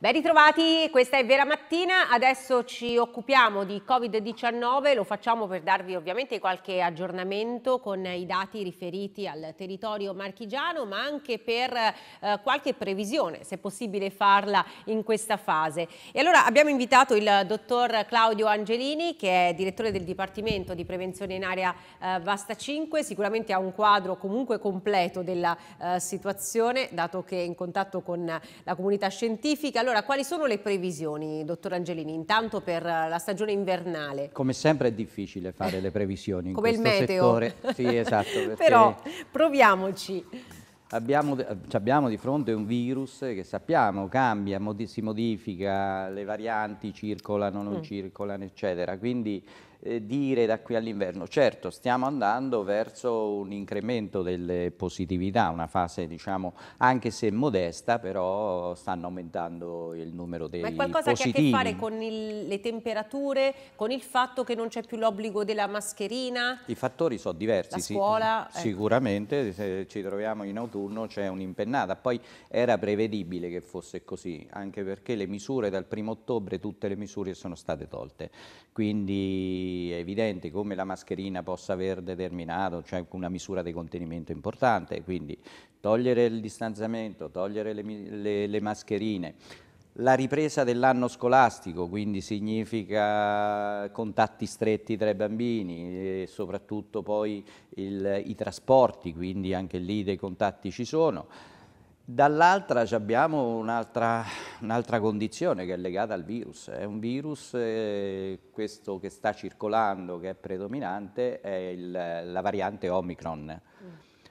Ben ritrovati, questa è Vera Mattina, adesso ci occupiamo di Covid-19, lo facciamo per darvi ovviamente qualche aggiornamento con i dati riferiti al territorio marchigiano, ma anche per eh, qualche previsione, se possibile farla in questa fase. E allora abbiamo invitato il dottor Claudio Angelini, che è direttore del Dipartimento di Prevenzione in Area eh, Vasta 5, sicuramente ha un quadro comunque completo della eh, situazione, dato che è in contatto con la comunità scientifica. Allora, quali sono le previsioni, dottor Angelini, intanto per la stagione invernale? Come sempre è difficile fare le previsioni Come il meteo. settore. Sì, esatto. Però proviamoci. Abbiamo, eh, abbiamo, di fronte un virus che sappiamo cambia, modi, si modifica, le varianti circolano, non mm. circolano, eccetera. Quindi eh, dire da qui all'inverno. Certo, stiamo andando verso un incremento delle positività, una fase diciamo anche se modesta, però stanno aumentando il numero dei positivi. Ma è qualcosa positivi. che ha a che fare con il, le temperature, con il fatto che non c'è più l'obbligo della mascherina? I fattori sono diversi. La scuola? Sì, ecco. eh. Sicuramente, se ci troviamo in autunno c'è un'impennata. Poi era prevedibile che fosse così, anche perché le misure dal primo ottobre, tutte le misure sono state tolte. Quindi quindi evidente come la mascherina possa aver determinato cioè una misura di contenimento importante, quindi togliere il distanziamento, togliere le, le, le mascherine, la ripresa dell'anno scolastico, quindi significa contatti stretti tra i bambini e soprattutto poi il, i trasporti, quindi anche lì dei contatti ci sono. Dall'altra abbiamo un'altra un condizione che è legata al virus. È eh. un virus, eh, questo che sta circolando, che è predominante, è il, la variante Omicron.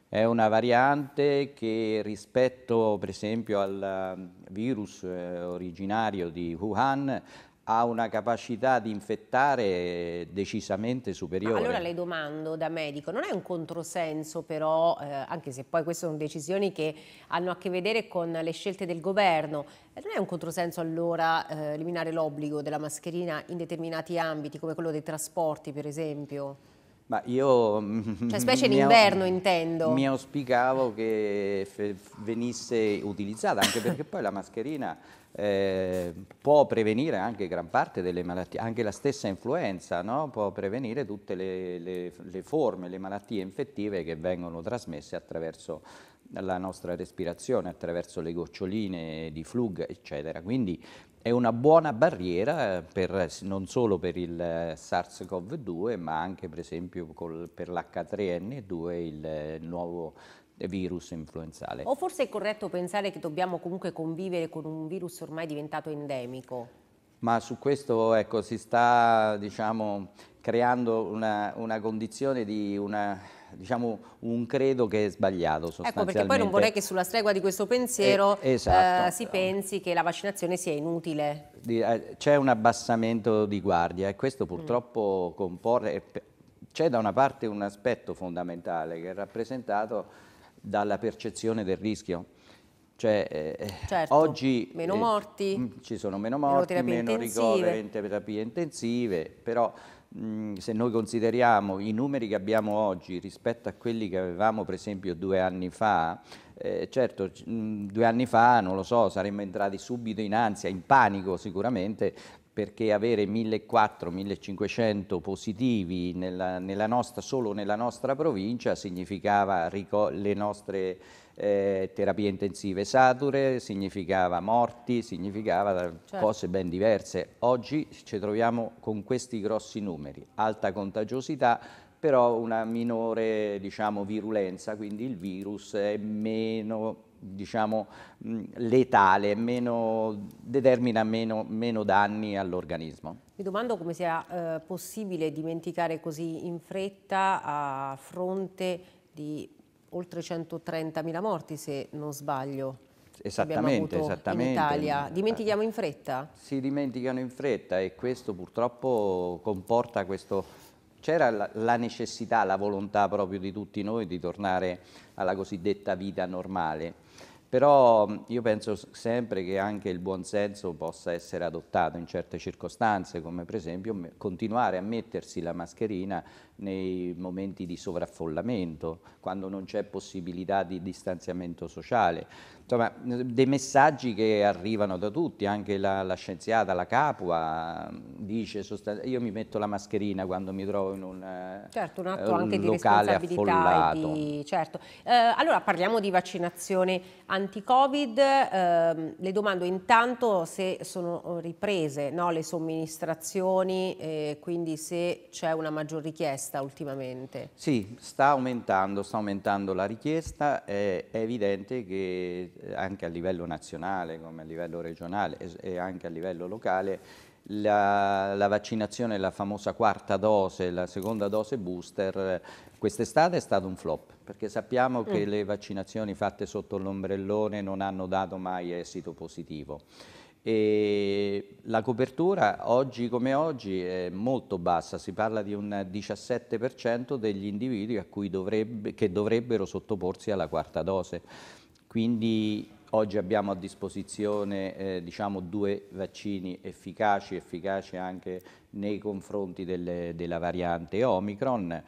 È una variante che rispetto per esempio al um, virus eh, originario di Wuhan ha una capacità di infettare decisamente superiore. Allora le domando da medico, non è un controsenso però, eh, anche se poi queste sono decisioni che hanno a che vedere con le scelte del governo, eh, non è un controsenso allora eh, eliminare l'obbligo della mascherina in determinati ambiti come quello dei trasporti per esempio? Ma io... Cioè specie in inverno intendo. Mi auspicavo che venisse utilizzata, anche perché poi la mascherina eh, può prevenire anche gran parte delle malattie, anche la stessa influenza no? può prevenire tutte le, le, le forme, le malattie infettive che vengono trasmesse attraverso la nostra respirazione, attraverso le goccioline di flug, eccetera. Quindi è una buona barriera eh, per, non solo per il eh, SARS-CoV-2, ma anche per esempio col, per l'H3N2, il eh, nuovo virus influenzale. O forse è corretto pensare che dobbiamo comunque convivere con un virus ormai diventato endemico? Ma su questo ecco, si sta diciamo, creando una, una, condizione di una, diciamo, un credo che è sbagliato sostanzialmente. Ecco perché poi non vorrei che sulla stregua di questo pensiero eh, esatto. eh, si pensi che la vaccinazione sia inutile. Eh, c'è un abbassamento di guardia e questo mm. purtroppo mm. comporre... C'è da una parte un aspetto fondamentale che è rappresentato dalla percezione del rischio. Cioè, eh, eh certo, oggi meno eh, morti, mm, ci sono meno morti, meno, meno ricoveri in terapie intensive, però mh, mm, se noi consideriamo i numeri che abbiamo oggi rispetto a quelli che avevamo per esempio due anni fa, eh, certo mh, mm, due anni fa, non lo so, saremmo entrati subito in ansia, in panico sicuramente, perché avere 1400-1500 positivi nella, nella nostra, solo nella nostra provincia significava le nostre eh, terapie intensive sature, significava morti, significava certo. cose ben diverse. Oggi ci troviamo con questi grossi numeri, alta contagiosità, però una minore diciamo, virulenza, quindi il virus è meno diciamo, mm, letale, meno, determina meno, meno danni all'organismo. Mi domando come sia eh, possibile dimenticare così in fretta a fronte di oltre 130.000 morti, se non sbaglio. Esattamente, esattamente. In Italia. Dimentichiamo in fretta? Si dimenticano in fretta e questo purtroppo comporta questo c'era la, necessità, la volontà proprio di tutti noi di tornare alla cosiddetta vita normale però io penso sempre che anche il buonsenso possa essere adottato in certe circostanze, come per esempio continuare a mettersi la mascherina nei momenti di sovraffollamento, quando non c'è possibilità di distanziamento sociale insomma, dei messaggi che arrivano da tutti, anche la, la scienziata, la Capua, dice sostanzialmente, io mi metto la mascherina quando mi trovo in un, eh, certo, un atto eh, anche di responsabilità. Di, certo. Eh, allora parliamo di vaccinazione anti-Covid, eh, le domando intanto se sono eh, riprese no, le somministrazioni, quindi se c'è una maggior richiesta ultimamente. Sì, sta aumentando, sta aumentando la richiesta, è, è evidente che anche a livello nazionale come a livello regionale e anche a livello locale la, la, vaccinazione, la famosa quarta dose, la seconda dose booster, quest'estate è stato un flop, perché sappiamo che mm. le vaccinazioni fatte sotto l'ombrellone non hanno dato mai esito positivo. E la copertura oggi come oggi è molto bassa, si parla di un 17% degli individui dovrebbe, che dovrebbero sottoporsi alla quarta dose. Quindi oggi abbiamo a disposizione eh, diciamo due vaccini efficaci, efficaci anche nei confronti delle, della variante Omicron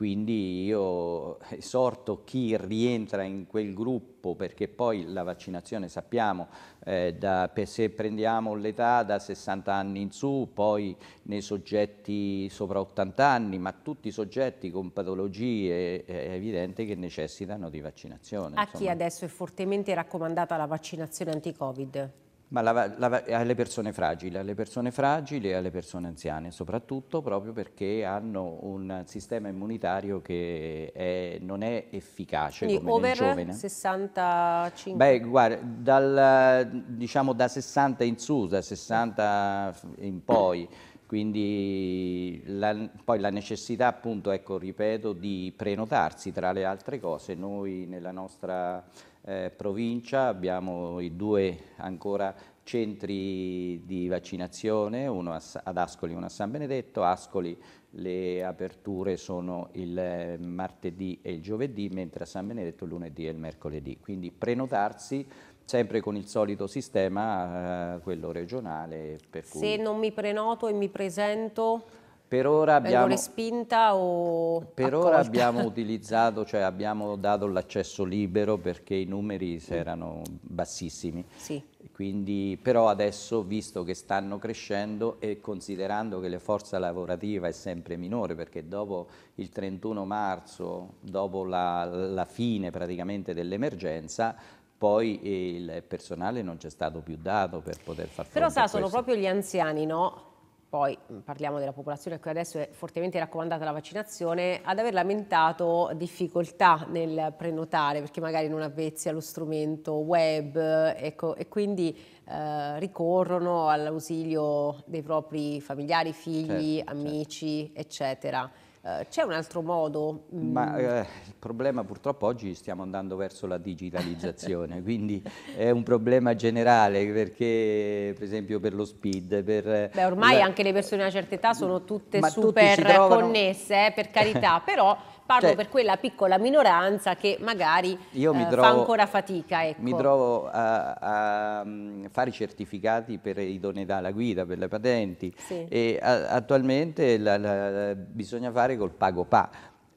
quindi io esorto chi rientra in quel gruppo, perché poi la vaccinazione sappiamo, eh, da, se prendiamo l'età da 60 anni in su, poi nei soggetti sopra 80 anni, ma tutti i soggetti con patologie è evidente che necessitano di vaccinazione. A insomma. chi adesso è fortemente raccomandata la vaccinazione anti-Covid? ma la, la, alle persone fragili, alle persone fragili e alle persone anziane, soprattutto proprio perché hanno un sistema immunitario che è, non è efficace Quindi come over giovane. 65? Beh, guarda, dal, diciamo da 60 in su, da 60 in poi, quindi la, poi la necessità appunto, ecco, ripeto, di prenotarsi tra le altre cose. Noi nella nostra eh, provincia, abbiamo i due ancora centri di vaccinazione, uno ad Ascoli e uno a San Benedetto. Ascoli le aperture sono il eh, martedì e il giovedì, mentre a San Benedetto il lunedì e il mercoledì. Quindi prenotarsi sempre con il solito sistema, eh, quello regionale. Cui... Se non mi prenoto e mi presento... Per ora abbiamo... Vengole spinta o Per ora abbiamo utilizzato, cioè abbiamo dato l'accesso libero perché i numeri erano bassissimi. Sì. Quindi, però adesso, visto che stanno crescendo e considerando che la forza lavorativa è sempre minore, perché dopo il 31 marzo, dopo la, la fine praticamente dell'emergenza, poi il personale non c'è stato più dato per poter far fronte Però sa, sono proprio gli anziani, no? poi mm, parliamo della popolazione a cui adesso è fortemente raccomandata la vaccinazione, ad aver lamentato difficoltà nel prenotare perché magari non avvezzi allo strumento web ecco, e quindi eh, ricorrono all'ausilio dei propri familiari, figli, certo, amici, certo. eccetera. Eh, c'è un altro modo? Ma mm, eh, il problema purtroppo oggi stiamo andando verso la digitalizzazione, quindi è un problema generale perché per esempio per lo speed, per... Beh, ormai la... anche le persone di una certa età sono tutte super trovano... connesse, eh, per carità, però Parlo cioè, per quella piccola minoranza che magari io eh, trovo, fa ancora fatica. Ecco. Mi trovo a, a, mm, fare i certificati per idoneità alla guida, per le patenti sì. e a, attualmente la, la, bisogna fare col pago PA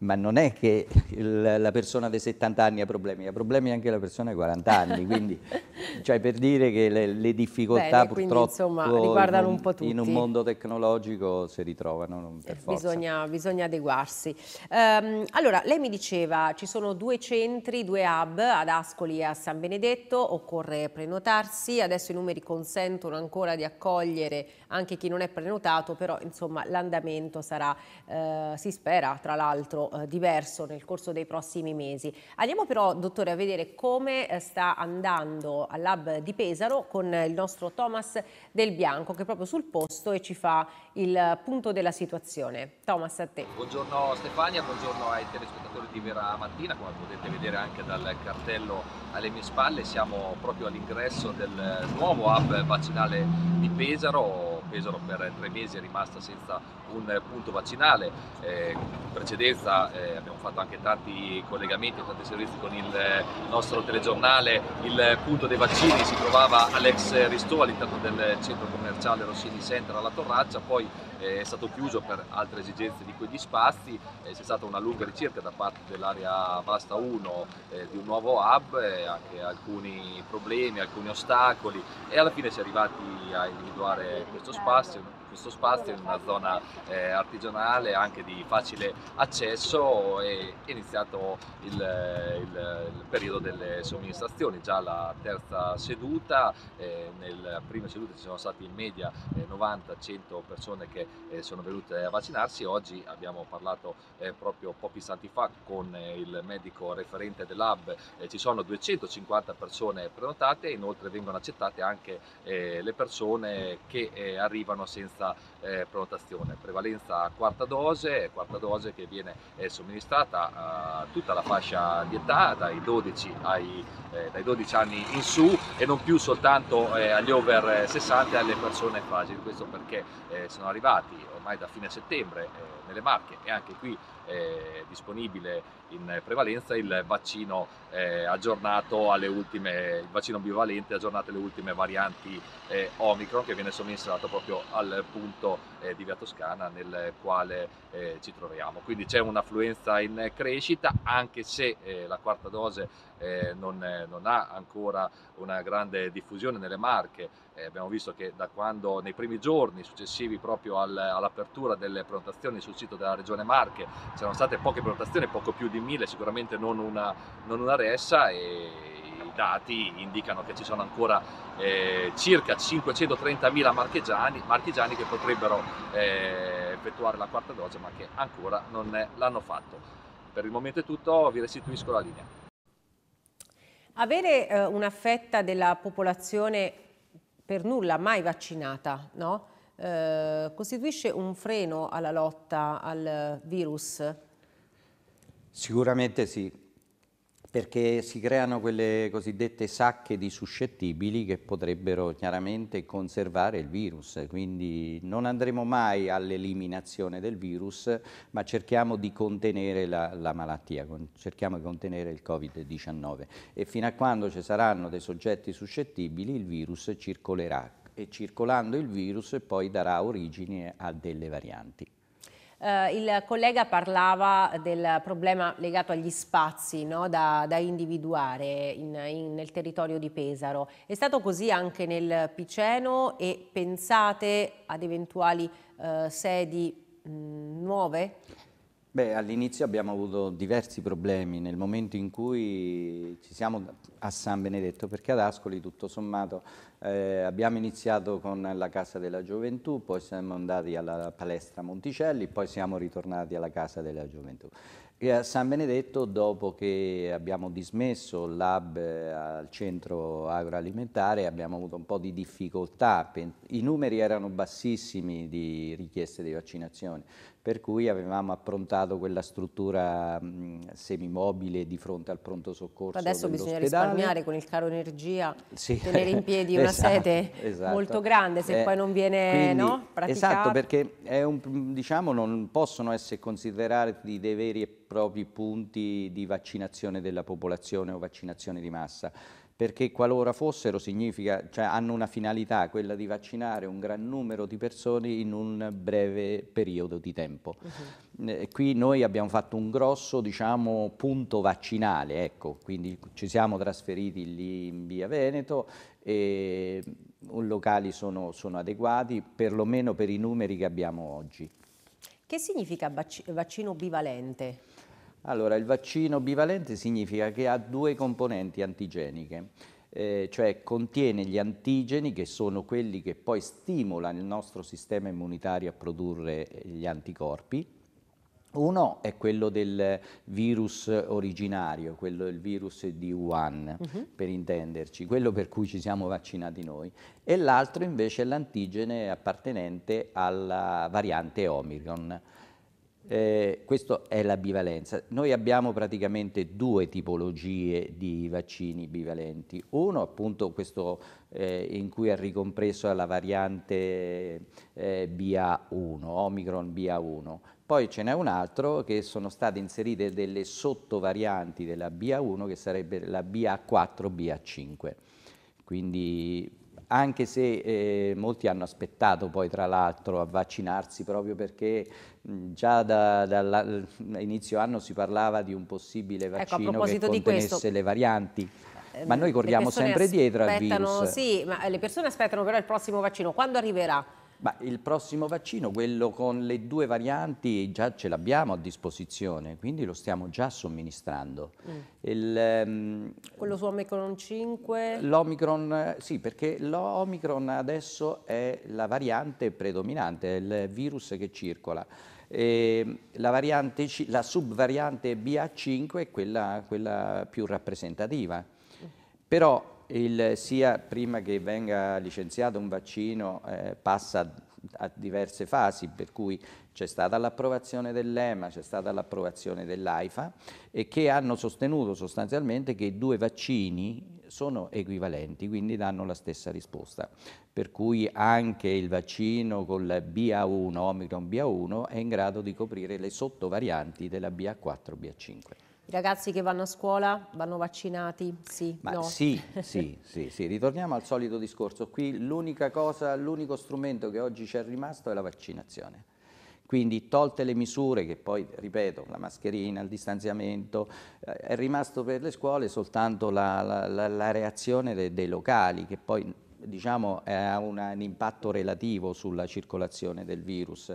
ma non è che il, la persona dei 70 anni ha problemi, ha problemi anche la persona dei 40 anni, quindi cioè per dire che le, le difficoltà Bene, purtroppo insomma, riguardano in, un po' tutti. in un mondo tecnologico si ritrovano per forza. Bisogna, bisogna adeguarsi. Um, allora, lei mi diceva ci sono due centri, due hub ad Ascoli e a San Benedetto, occorre prenotarsi, adesso i numeri consentono ancora di accogliere anche chi non è prenotato, però insomma l'andamento sarà, eh, si spera tra l'altro, eh, diverso nel corso dei prossimi mesi. Andiamo però, dottore, a vedere come eh, sta andando all'Hub di Pesaro con il nostro Thomas Del Bianco che è proprio sul posto e ci fa il eh, punto della situazione. Thomas, a te. Buongiorno Stefania, buongiorno ai telespettatori di Vera Mattina, come potete vedere anche dal cartello alle mie spalle siamo proprio all'ingresso del nuovo hub vaccinale di Pesaro Pesaro per tre mesi è rimasta senza un punto vaccinale. Eh, in precedenza eh, abbiamo fatto anche tanti collegamenti, tanti servizi con il nostro telegiornale. Il punto dei vaccini si trovava all'ex Ristò all'interno del centro commerciale Rossini Center alla Torraccia, poi eh, è stato chiuso per altre esigenze di quegli spazi, eh, c'è stata una lunga ricerca da parte dell'area Basta 1 eh, di un nuovo hub, anche alcuni problemi, alcuni ostacoli e alla fine si è arrivati a individuare questo spazio questo spazio in una zona eh, artigianale anche di facile accesso e è iniziato il, il, il periodo delle somministrazioni, già la terza seduta, eh, nella prima seduta ci sono stati in media eh, 90-100 persone che eh, sono venute a vaccinarsi, oggi abbiamo parlato eh, proprio pochi istanti fa con eh, il medico referente dell'hub, ci sono 250 persone prenotate e inoltre vengono accettate anche le persone che arrivano senza senza eh, prenotazione, prevalenza quarta dose, quarta dose che viene eh, somministrata a tutta la fascia di età, dai 12, ai, eh, dai 12 anni in su e non più soltanto eh, agli over 60 e alle persone fragili, questo perché eh, sono arrivati ormai da fine settembre eh, nelle Marche e anche qui è eh, disponibile in prevalenza il vaccino eh, aggiornato alle ultime, il vaccino bivalente aggiornato alle ultime varianti eh, Omicron che viene somministrato proprio al punto eh, di Via Toscana nel quale eh, ci troviamo. Quindi c'è un'affluenza in crescita anche se eh, la quarta dose non, non, ha ancora una grande diffusione nelle marche. abbiamo visto che da quando nei primi giorni successivi proprio al, all'apertura delle prenotazioni su sul sito della Regione Marche, c'erano state poche prenotazioni, poco più di mille, sicuramente non una, non una ressa e i dati indicano che ci sono ancora eh, circa 530.000 marchigiani, marchegiani, che potrebbero eh, effettuare la quarta dose ma che ancora non l'hanno fatto. Per il momento è tutto, vi restituisco la linea. Avere eh, una fetta della popolazione per nulla mai vaccinata, no? Eh, costituisce un freno alla lotta al virus? Sicuramente sì, perché si creano quelle cosiddette sacche di suscettibili che potrebbero chiaramente conservare il virus, quindi non andremo mai all'eliminazione del virus, ma cerchiamo di contenere la, la malattia, cerchiamo di contenere il Covid-19 e fino a quando ci saranno dei soggetti suscettibili il virus circolerà, e circolando il virus poi darà origine a delle varianti. Eh, il collega parlava del problema legato agli spazi no? da, da, individuare in, in, nel territorio di Pesaro. È stato così anche nel Piceno e pensate ad eventuali eh, sedi mh, mm, nuove? Beh, all'inizio abbiamo avuto diversi problemi nel momento in cui ci siamo a San Benedetto, perché ad Ascoli tutto sommato eh, abbiamo iniziato con la Casa della Gioventù, poi siamo andati alla Palestra Monticelli, poi siamo ritornati alla Casa della Gioventù. E a San Benedetto, dopo che abbiamo dismesso il lab eh, al centro agroalimentare, abbiamo avuto un po' di difficoltà, i numeri erano bassissimi di richieste di vaccinazione, per cui avevamo approntato quella struttura semimobile di fronte al pronto soccorso. Adesso bisogna risparmiare con il caro energia, sì. tenere in piedi una esatto, sete esatto. molto grande se eh, poi non viene quindi, no, Esatto, perché un, diciamo, non possono essere considerati dei veri e propri punti di vaccinazione della popolazione o vaccinazione di massa perché qualora fossero significa, cioè hanno una finalità, quella di vaccinare un gran numero di persone in un breve periodo di tempo. Uh mhm. -huh. eh, qui noi abbiamo fatto un grosso diciamo, punto vaccinale, ecco, quindi ci siamo trasferiti lì in via Veneto e i locali sono, sono adeguati, perlomeno per i numeri che abbiamo oggi. Che significa vaccino bivalente? Allora, il vaccino bivalente significa che ha due componenti antigeniche, eh, cioè contiene gli antigeni che sono quelli che poi stimolano il nostro sistema immunitario a produrre eh, gli anticorpi. Uno è quello del virus originario, quello del virus di Wuhan, uh mhm. -huh. per intenderci, quello per cui ci siamo vaccinati noi, e l'altro invece è l'antigene appartenente alla variante Omicron. Eh, questa è la bivalenza. Noi abbiamo praticamente due tipologie di vaccini bivalenti. Uno appunto questo eh, in cui è ricompreso la variante eh, BA1, Omicron BA1. Poi ce n'è un altro che sono state inserite delle sottovarianti della BA1 che sarebbe la BA4, BA5. Quindi anche se eh, molti hanno aspettato poi tra l'altro a vaccinarsi proprio perché già da, dall'inizio anno si parlava di un possibile ecco, vaccino ecco, che contenesse questo, le varianti. Eh, ma noi corriamo sempre dietro al virus. Sì, ma eh, le persone aspettano però il prossimo vaccino. Quando arriverà? Ma il prossimo vaccino, quello con le due varianti, già ce l'abbiamo a disposizione, quindi lo stiamo già somministrando. Mm. Il, um, quello su Omicron 5? L'Omicron, eh, sì, perché l'Omicron adesso è la variante predominante, è il virus che circola. La, variante, la, subvariante BA5 è quella, quella più rappresentativa. Mm. Però il, sia prima che venga licenziato un vaccino eh, passa a diverse fasi, per cui c'è stata l'approvazione dell'EMA, c'è stata l'approvazione dell'AIFA e che hanno sostenuto sostanzialmente che i due vaccini sono equivalenti, quindi danno la stessa risposta. Per cui anche il vaccino con la BA1, Omicron BA1, è in grado di coprire le sottovarianti della BA4 BA5. I ragazzi che vanno a scuola vanno vaccinati? Sì, no. sì, sì, sì, sì, ritorniamo al solito discorso. Qui l'unica cosa, l'unico strumento che oggi ci è rimasto è la vaccinazione. Quindi tolte le misure che poi, ripeto, la mascherina, il distanziamento, eh, è rimasto per le scuole soltanto la, la, la, la reazione dei, dei locali che poi diciamo, ha un impatto relativo sulla circolazione del virus.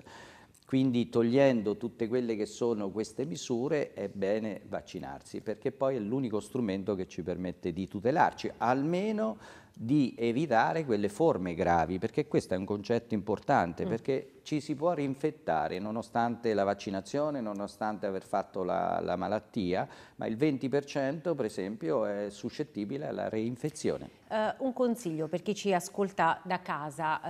Quindi togliendo tutte quelle che sono queste misure è bene vaccinarsi perché poi è l'unico strumento che ci permette di tutelarci, almeno di evitare quelle forme gravi, perché questo è un concetto importante, mm. perché ci si può rinfettare nonostante la vaccinazione, nonostante aver fatto la, la malattia, ma il 20% per esempio è suscettibile alla reinfezione. Uh, un consiglio per chi ci ascolta da casa,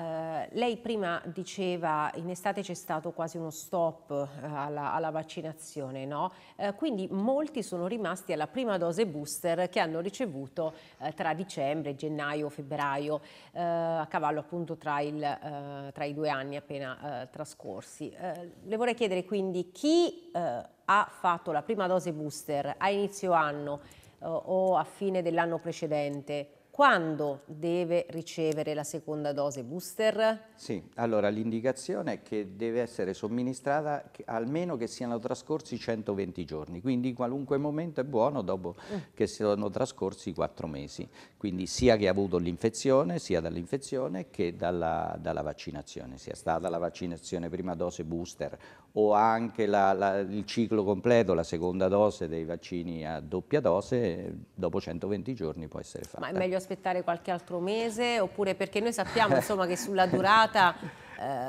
uh, lei prima diceva in estate c'è stato quasi uno stop eh, alla, alla vaccinazione, no? uh, quindi molti sono rimasti alla prima dose booster che hanno ricevuto tra dicembre, gennaio, febbraio, a cavallo appunto tra, il, tra i due anni appena eh, trascorsi. Eh, le vorrei chiedere quindi chi eh, ha fatto la prima dose booster a inizio anno eh, o a fine dell'anno precedente quando deve ricevere la seconda dose booster? Sì, allora l'indicazione è che deve essere somministrata che, almeno che siano trascorsi 120 giorni, quindi in qualunque momento è buono dopo mm. che siano trascorsi 4 mesi, quindi sia che ha avuto l'infezione, sia dall'infezione che dalla, dalla, vaccinazione, sia stata la vaccinazione prima dose booster o anche la, la, il ciclo completo, la seconda dose dei vaccini a doppia dose, dopo 120 giorni può essere fatta. Ma è meglio aspettare qualche altro mese oppure perché noi sappiamo insomma, che sulla durata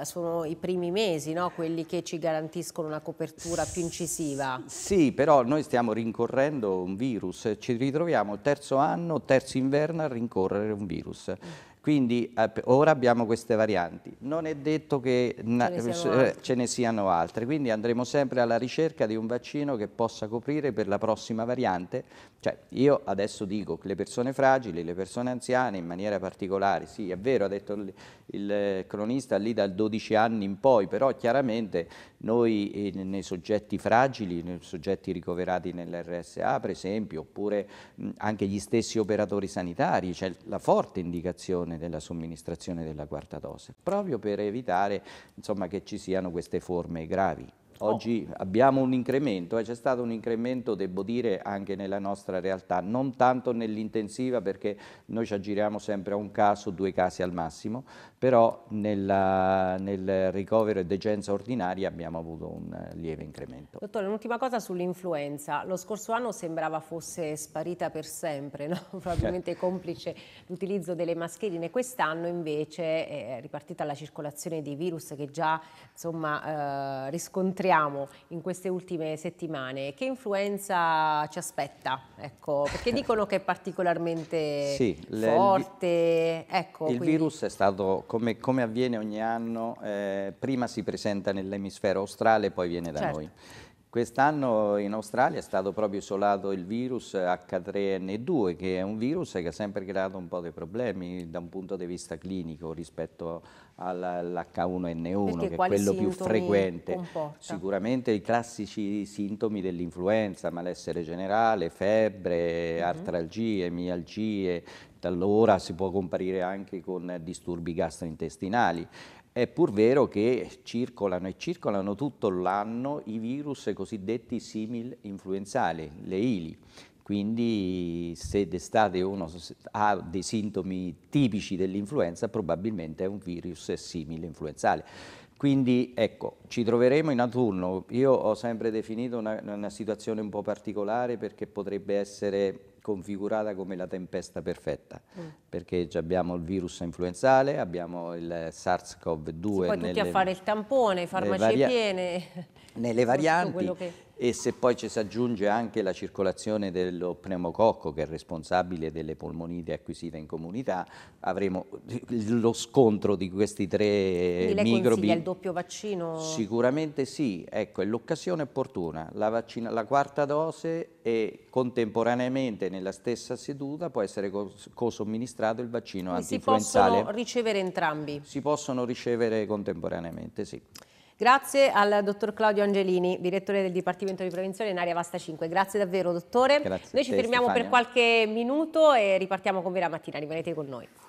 eh, sono i primi mesi no? quelli che ci garantiscono una copertura più incisiva. Sì, però noi stiamo rincorrendo un virus, ci ritroviamo terzo anno, terzo inverno a rincorrere un virus. Quindi eh, ora abbiamo queste varianti, non è detto che ce ne, siano, eh, ce ne siano altre, quindi andremo sempre alla ricerca di un vaccino che possa coprire per la prossima variante. Cioè, io adesso dico che le persone fragili, le persone anziane in maniera particolare, sì è vero, ha detto il, il eh, cronista lì dal 12 anni in poi, però chiaramente noi nei soggetti fragili, nei soggetti ricoverati nell'RSA per esempio, oppure anche gli stessi operatori sanitari, c'è la forte indicazione gestione della somministrazione della quarta dose, proprio per evitare insomma, che ci siano queste forme gravi. Oggi oh. abbiamo un incremento, eh, c'è stato un incremento, devo dire, anche nella nostra realtà, non tanto nell'intensiva perché noi ci aggiriamo sempre a un caso, due casi al massimo, però nella, nel ricovero e degenza ordinaria abbiamo avuto un lieve incremento. Dottore, un'ultima cosa sull'influenza. Lo scorso anno sembrava fosse sparita per sempre, no? probabilmente complice l'utilizzo delle mascherine. Quest'anno invece è ripartita la circolazione dei virus che già insomma, eh, riscontriamo in queste ultime settimane. Che influenza ci aspetta? Ecco, perché dicono che è particolarmente sì, forte. Ecco, il quindi... virus è stato come, come avviene ogni anno, eh, prima si presenta nell'emisfero australe e poi viene da certo. noi. Quest'anno in Australia è stato proprio isolato il virus H3N2 che è un virus che ha sempre creato un po' dei problemi da un punto di vista clinico rispetto all'H1N1 che è quello più frequente. Comporta? Sicuramente i classici sintomi dell'influenza, malessere generale, febbre, mm -hmm. artralgie, mialgie, allora si può comparire anche con disturbi gastrointestinali è pur vero che circolano e circolano tutto l'anno i virus cosiddetti simil influenzali, le ILI, quindi se d'estate uno ha dei sintomi tipici dell'influenza probabilmente è un virus simile influenzale. Quindi ecco, ci troveremo in autunno, io ho sempre definito una, una situazione un po' particolare perché potrebbe essere configurata come la tempesta perfetta, mm. perché abbiamo il virus influenzale, abbiamo il SARS-CoV-2. Poi nelle, tutti a fare il tampone, farmacie varia- piene. Nelle varianti e se poi ci si aggiunge anche la circolazione dello pneumococco che è responsabile delle polmonite acquisite in comunità, avremo lo scontro di questi tre Quindi lei microbi. il doppio vaccino? Sicuramente sì, ecco, è l'occasione opportuna, la, vaccina, la quarta dose e contemporaneamente nella stessa seduta può essere cosomministrato il vaccino Quindi antinfluenzale. Si possono ricevere entrambi? Si possono ricevere contemporaneamente, sì. Grazie al dottor Claudio Angelini, direttore del Dipartimento di Prevenzione in Area Vasta 5. Grazie davvero dottore. Grazie Noi ci te, fermiamo Stefania. per qualche minuto e ripartiamo con voi la mattina, rimanete con noi.